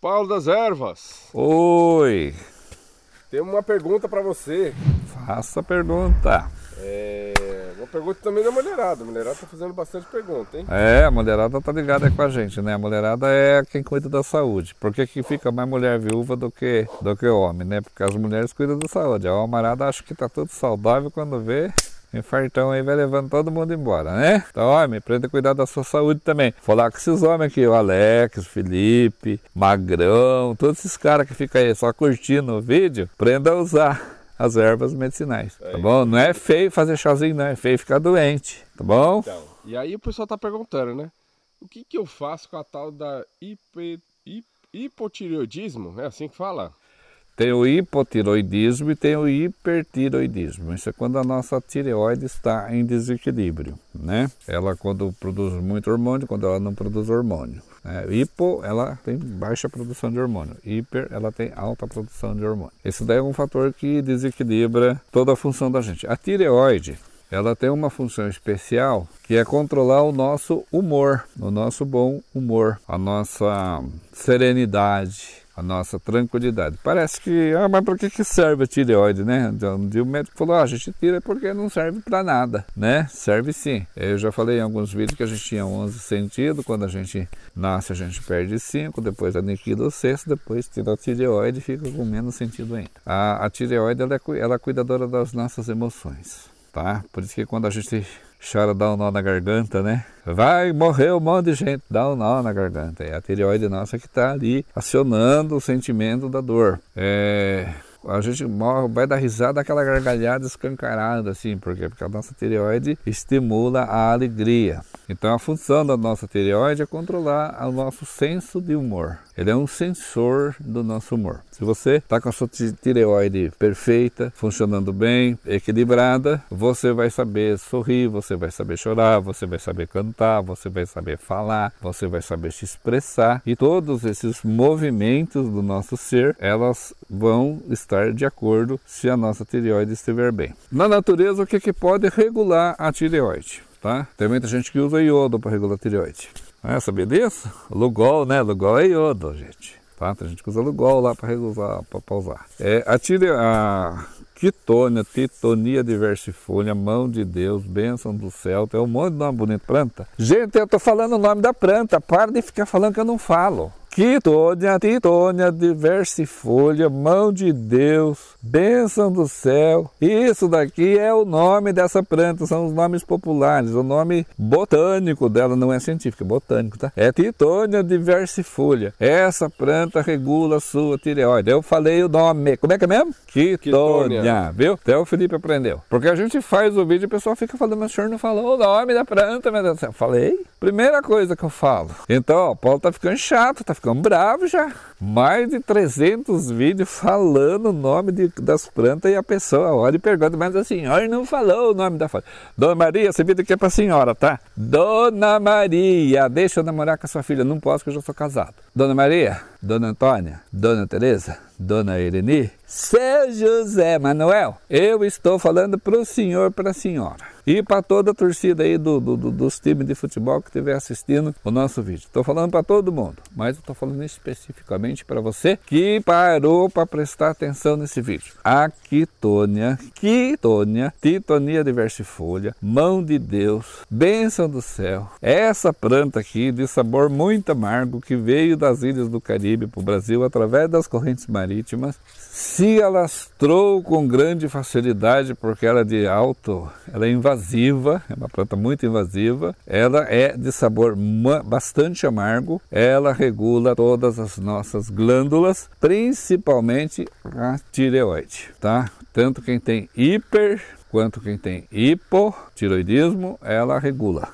Paulo das Ervas. Oi. Tem uma pergunta para você. Faça a pergunta. É, uma pergunta também da mulherada. A mulherada tá fazendo bastante pergunta, hein? É, a mulherada tá ligada com a gente, né? A mulherada é quem cuida da saúde. Por que, que fica mais mulher viúva do que, do que homem, né? Porque as mulheres cuidam da saúde. A mulherada acha que tá tudo saudável quando vê infartão aí vai levando todo mundo embora, né? Então, homem, aprenda a cuidar da sua saúde também. Falar com esses homens aqui, o Alex, o Felipe, Magrão, todos esses caras que ficam aí só curtindo o vídeo, aprenda a usar as ervas medicinais, tá bom? Não é feio fazer chazinho, não, é feio ficar doente, tá bom? Então, e aí o pessoal tá perguntando, né? O que que eu faço com a tal da hiper, hip, hipotireoidismo? É assim que fala? Tem o hipotiroidismo e tem o hipertiroidismo. Isso é quando a nossa tireoide está em desequilíbrio, né? Ela quando produz muito hormônio, quando ela não produz hormônio. É, hipo, ela tem baixa produção de hormônio. Hiper, ela tem alta produção de hormônio. Isso daí é um fator que desequilibra toda a função da gente. A tireoide, ela tem uma função especial que é controlar o nosso humor, o nosso bom humor, a nossa serenidade, a nossa tranquilidade. Parece que, ah, mas para que, que serve a tireoide, né? Então, um dia o médico falou, ah, a gente tira porque não serve para nada, né? Serve sim. Eu já falei em alguns vídeos que a gente tinha 11 sentidos, quando a gente nasce a gente perde 5, depois aniquila o sexto, depois tira a tireoide e fica com menos sentido ainda. A, a tireoide, ela, é, ela é cuidadora das nossas emoções tá? Por isso que quando a gente chora, dá um nó na garganta, né? Vai morrer um monte de gente, dá um nó na garganta. É a tireoide nossa que está ali acionando o sentimento da dor. É... A gente morre, vai dar risada aquela gargalhada escancarada, assim, porque, porque a nossa tireoide estimula a alegria. Então a função da nossa tireoide é controlar o nosso senso de humor. Ele é um sensor do nosso humor. Se você está com a sua tireoide perfeita, funcionando bem, equilibrada, você vai saber sorrir, você vai saber chorar, você vai saber cantar, você vai saber falar, você vai saber se expressar e todos esses movimentos do nosso ser, elas vão estar de acordo se a nossa tireoide estiver bem. Na natureza, o que, que pode regular a tireoide? tá? Tem muita gente que usa iodo para regular a tireoide. É, sabia disso? Lugol, né? Lugol é iodo, gente. Tá? Tem gente que usa Lugol lá para regular, para usar. É, a, tire, a quitônia, titonia diversifolia mão de Deus, bênção do céu, tem um monte de nome bonito, planta. Gente, eu tô falando o nome da planta, para de ficar falando que eu não falo quitônia, titônia, que Tônia, mão de Deus, bênção do céu. Isso daqui é o nome dessa planta, são os nomes populares, o nome botânico dela, não é científico, é botânico, tá? É Titônia diversifolha. Essa planta regula a sua tireoide. Eu falei o nome, como é que é mesmo? Quitônia, viu? Até o Felipe aprendeu. Porque a gente faz o vídeo e o pessoal fica falando, mas o senhor não falou o nome da planta, meu Deus do céu. Falei? Primeira coisa que eu falo. Então, ó, o Paulo tá ficando chato, tá ficando ficamos bravos já. Mais de 300 vídeos falando o nome de, das plantas e a pessoa olha e pergunta, mas a senhora não falou o nome da foto. Dona Maria, esse vídeo aqui é para a senhora, tá? Dona Maria, deixa eu namorar com a sua filha. Não posso que eu já sou casado. Dona Maria, Dona Antônia, Dona Teresa, Dona Irene, seu José Manuel, eu estou falando para o senhor, para a senhora e para toda a torcida aí do, do, do, dos times de futebol que estiver assistindo o nosso vídeo. Estou falando para todo mundo, mas estou falando especificamente para você que parou para prestar atenção nesse vídeo. A quitônia, quitônia, titonia diversifolha, mão de Deus, bênção do céu. Essa planta aqui de sabor muito amargo que veio das ilhas do Caribe para o Brasil através das correntes marítimas marítimas, se alastrou com grande facilidade porque ela é de alto, ela é invasiva, é uma planta muito invasiva, ela é de sabor bastante amargo, ela regula todas as nossas glândulas, principalmente a tireoide, tá? Tanto quem tem hiper quanto quem tem hipotiroidismo, ela regula.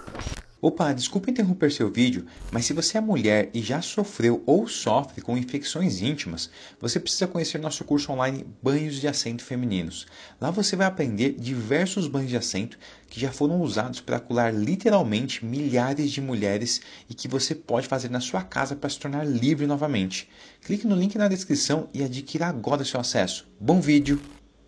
Opa, desculpa interromper seu vídeo, mas se você é mulher e já sofreu ou sofre com infecções íntimas, você precisa conhecer nosso curso online Banhos de Assento Femininos. Lá você vai aprender diversos banhos de assento que já foram usados para curar literalmente milhares de mulheres e que você pode fazer na sua casa para se tornar livre novamente. Clique no link na descrição e adquira agora seu acesso. Bom vídeo!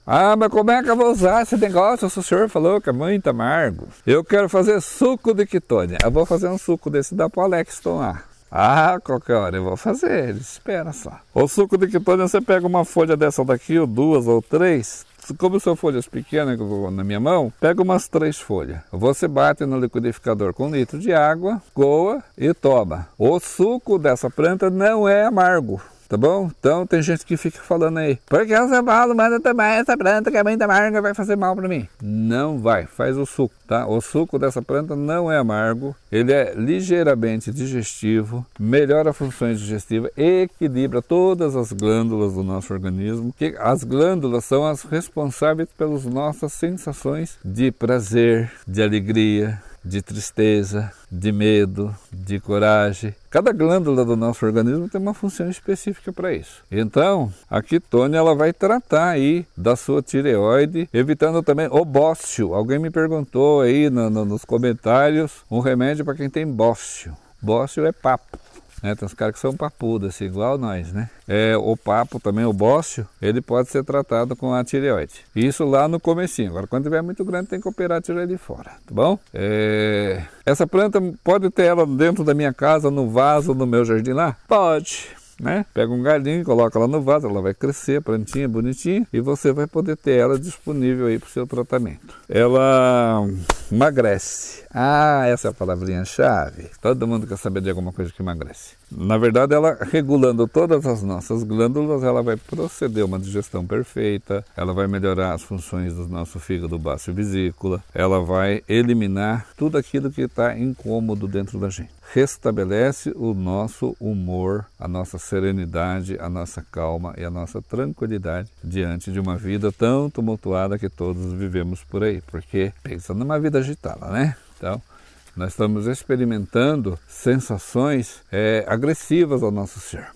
Ah, mas como é que eu vou usar esse negócio? O senhor falou que é muito amargo. Eu quero fazer suco de quitone. Eu vou fazer um suco desse da Polex tomar. Ah, qualquer hora eu vou fazer, ele espera só. O suco de quitone, você pega uma folha dessa daqui, ou duas ou três, como são folhas pequenas na minha mão, pega umas três folhas. Você bate no liquidificador com um litro de água, coa e toma. O suco dessa planta não é amargo tá bom? Então tem gente que fica falando aí, porque o São Paulo manda tomar essa planta que é muito amarga, vai fazer mal para mim. Não vai, faz o suco, tá? O suco dessa planta não é amargo, ele é ligeiramente digestivo, melhora a função digestiva, equilibra todas as glândulas do nosso organismo, que as glândulas são as responsáveis pelas nossas sensações de prazer, de alegria, de tristeza, de medo, de coragem. Cada glândula do nosso organismo tem uma função específica para isso. Então, a quitone ela vai tratar aí da sua tireoide, evitando também o bócio. Alguém me perguntou aí no, no, nos comentários um remédio para quem tem bócio. Bócio é papo. Né? Tem uns caras que são papudos, assim, igual nós, né? É, o papo também, o bócio, ele pode ser tratado com a tireoide. Isso lá no comecinho. Agora, quando tiver muito grande, tem que operar a tireoide fora, tá bom? É... Essa planta, pode ter ela dentro da minha casa, no vaso, no meu jardim lá? Pode né? Pega um galinho, coloca ela no vaso, ela vai crescer, plantinha bonitinha, e você vai poder ter ela disponível aí para o seu tratamento. Ela emagrece. Ah, essa é a palavrinha chave. Todo mundo quer saber de alguma coisa que emagrece. Na verdade, ela regulando todas as nossas glândulas, ela vai proceder uma digestão perfeita, ela vai melhorar as funções do nosso fígado, baço e vesícula, ela vai eliminar tudo aquilo que está incômodo dentro da gente restabelece o nosso humor, a nossa serenidade, a nossa calma e a nossa tranquilidade diante de uma vida tão tumultuada que todos vivemos por aí. Porque pensa numa vida agitada, né? Então, nós estamos experimentando sensações é, agressivas ao nosso ser.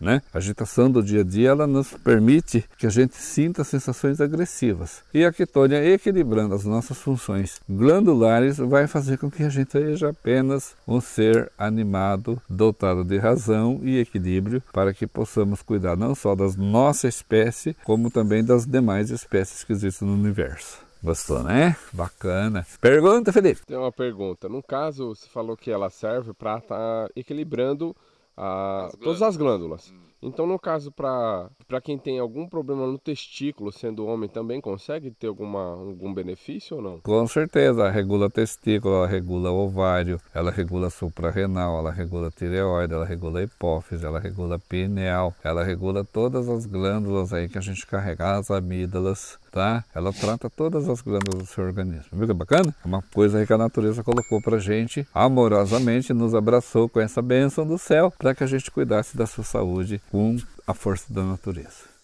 Né? A agitação do dia a dia ela nos permite que a gente sinta sensações agressivas. E a ketônia, equilibrando as nossas funções glandulares, vai fazer com que a gente seja apenas um ser animado, dotado de razão e equilíbrio, para que possamos cuidar não só da nossa espécie, como também das demais espécies que existem no universo. Gostou, né? Bacana. Pergunta, Felipe. Tem uma pergunta. No caso, você falou que ela serve para estar tá equilibrando ah, as todas as glândulas. Hum. Então, no caso, para quem tem algum problema no testículo, sendo homem, também consegue ter alguma, algum benefício ou não? Com certeza, ela regula testículo, ela regula ovário, ela regula suprarrenal, ela regula tireoide, ela regula hipófise, ela regula pineal, ela regula todas as glândulas aí que a gente carrega, as amígdalas, tá? Ela trata todas as glândulas do seu organismo. Viu que bacana? É uma coisa aí que a natureza colocou pra gente, amorosamente nos abraçou com essa bênção do céu, para que a gente cuidasse da sua saúde com a força da natureza.